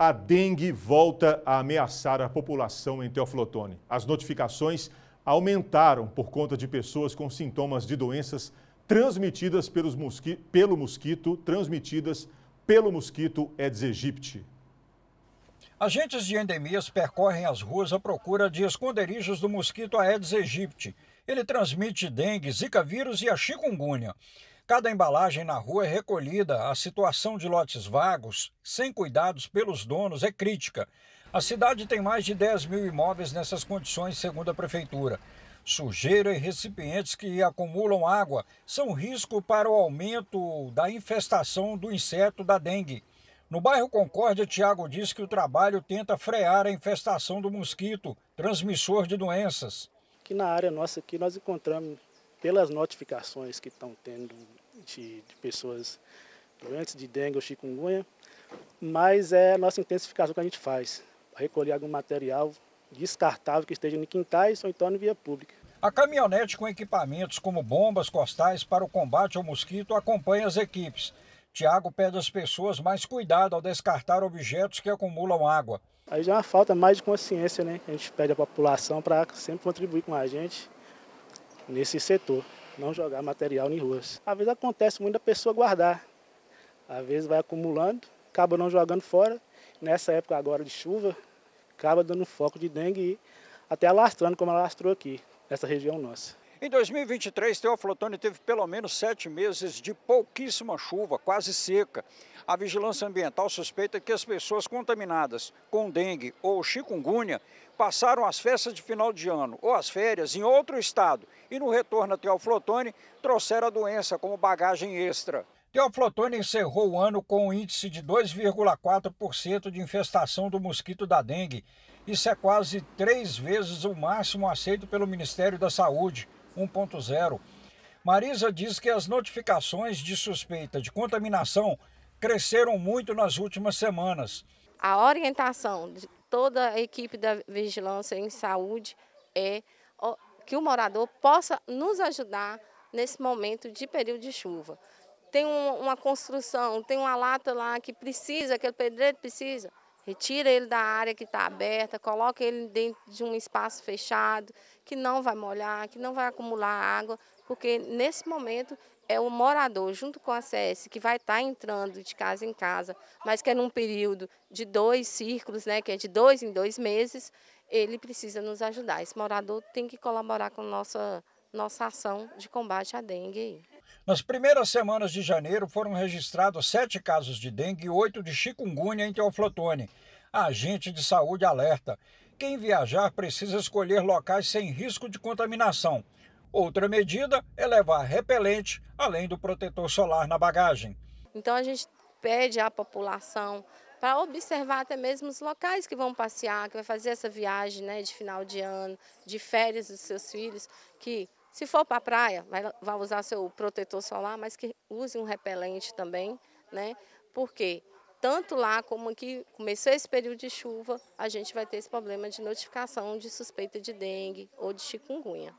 a dengue volta a ameaçar a população em Teoflotone. As notificações aumentaram por conta de pessoas com sintomas de doenças transmitidas pelos mosqui pelo mosquito, transmitidas pelo mosquito Aedes aegypti. Agentes de endemias percorrem as ruas à procura de esconderijos do mosquito Aedes aegypti. Ele transmite dengue, zika vírus e a chikungunya. Cada embalagem na rua é recolhida, a situação de lotes vagos, sem cuidados pelos donos, é crítica. A cidade tem mais de 10 mil imóveis nessas condições, segundo a Prefeitura. Sujeira e recipientes que acumulam água são risco para o aumento da infestação do inseto da dengue. No bairro Concórdia, Tiago diz que o trabalho tenta frear a infestação do mosquito, transmissor de doenças. Aqui na área nossa, aqui nós encontramos pelas notificações que estão tendo de, de pessoas doentes de dengue ou chikungunya, mas é a nossa intensificação que a gente faz, recolher algum material descartável que esteja em quintais ou então em via pública. A caminhonete com equipamentos como bombas costais para o combate ao mosquito acompanha as equipes. Tiago pede às pessoas mais cuidado ao descartar objetos que acumulam água. Aí já é uma falta mais de consciência, né? A gente pede à população para sempre contribuir com a gente nesse setor, não jogar material em ruas. Às vezes acontece muito a pessoa guardar, às vezes vai acumulando, acaba não jogando fora. Nessa época agora de chuva, acaba dando foco de dengue e até alastrando, como alastrou aqui, nessa região nossa. Em 2023, Teófilo Otoni teve pelo menos sete meses de pouquíssima chuva, quase seca. A vigilância ambiental suspeita que as pessoas contaminadas com dengue ou chikungunya passaram as festas de final de ano ou as férias em outro estado e no retorno a Teófilo Otoni trouxeram a doença como bagagem extra. Teófilo Otoni encerrou o ano com um índice de 2,4% de infestação do mosquito da dengue. Isso é quase três vezes o máximo aceito pelo Ministério da Saúde. 1.0. Marisa diz que as notificações de suspeita de contaminação cresceram muito nas últimas semanas. A orientação de toda a equipe da vigilância em saúde é que o morador possa nos ajudar nesse momento de período de chuva. Tem uma construção, tem uma lata lá que precisa, aquele pedreiro precisa. Retira ele da área que está aberta, coloca ele dentro de um espaço fechado, que não vai molhar, que não vai acumular água, porque nesse momento é o morador, junto com a CS, que vai estar tá entrando de casa em casa, mas que é num período de dois círculos, né, que é de dois em dois meses, ele precisa nos ajudar. Esse morador tem que colaborar com nossa, nossa ação de combate à dengue. Nas primeiras semanas de janeiro foram registrados sete casos de dengue e oito de chikungunya em Teoflotone. A agente de saúde alerta: quem viajar precisa escolher locais sem risco de contaminação. Outra medida é levar repelente, além do protetor solar na bagagem. Então a gente pede à população para observar até mesmo os locais que vão passear, que vai fazer essa viagem né, de final de ano, de férias dos seus filhos, que se for para a praia, vai, vai usar seu protetor solar, mas que use um repelente também, né? Porque tanto lá como aqui, começou esse período de chuva, a gente vai ter esse problema de notificação de suspeita de dengue ou de chikungunya.